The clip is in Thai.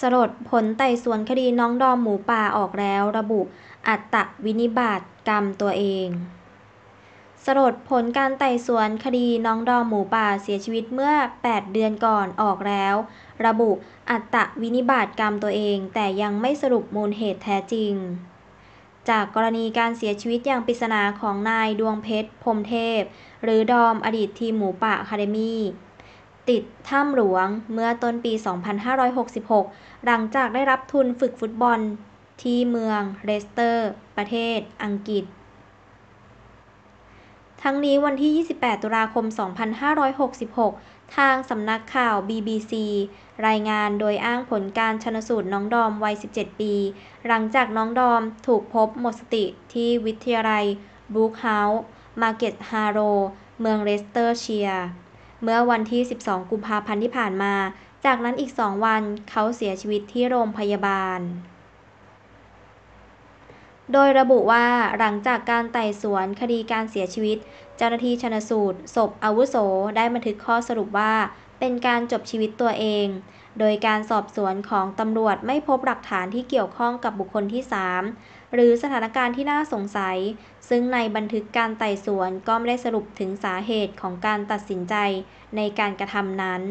สลดผลไต่สวนคดีน้องดอมหมูป่าออกแล้ว ระบุอัตตวินิบาตกรรมตัวเองสลดผลการไต่สวนคดีน้องดอมหมูป่าเสียชีวิตเมื่อ 8 เดือนก่อนออกแล้ว ระบุอัตตวินิบาตกรรมตัวเอง แต่ยังไม่สรุปมูลเหตุแท้จริง จากกรณีการเสียชีวิตอย่างปริศนาของนายดวงเพชรพรมเทพ หรือดอมอดีตทีมหมูป่าคาเดมี่ติดถ้ำหลวงเมื่อต้นปี 2566 หลังจากได้รับทุนฝึกฟุตบอลที่เมืองเลสเตอร์ ประเทศอังกฤษ ทั้งนี้วันที่ 28 ตุลาคม 2566 ทางสำนักข่าว BBC รายงานโดยอ้างผลการชนสูตรน้องดอมวัย 17 ปี หลังจากน้องดอมถูกพบหมดสติที่วิทยาลัยบรูคเฮาส์มาเก็ตฮาโรเมืองเลสเตอร์เชียร์เมื่อวันที่ 12 กุมภาพันธ์ที่ผ่านมา จากนั้นอีก 2 วัน เขาเสียชีวิตที่โรงพยาบาลโดยระบุว่าหลังจากการไต่สวน คดีการเสียชีวิตเจ้าหน้าที่ชนสูตรศพอาวุโสได้บันทึกข้อสรุปว่าเป็นการจบชีวิตตัวเอง โดยการสอบสวนของตำรวจไม่พบหลักฐานที่เกี่ยวข้องกับบุคคลที่ 3 หรือสถานการณ์ที่น่าสงสัย ซึ่งในบันทึกการไต่สวนก็ไม่ได้สรุปถึงสาเหตุของการตัดสินใจในการกระทำนั้น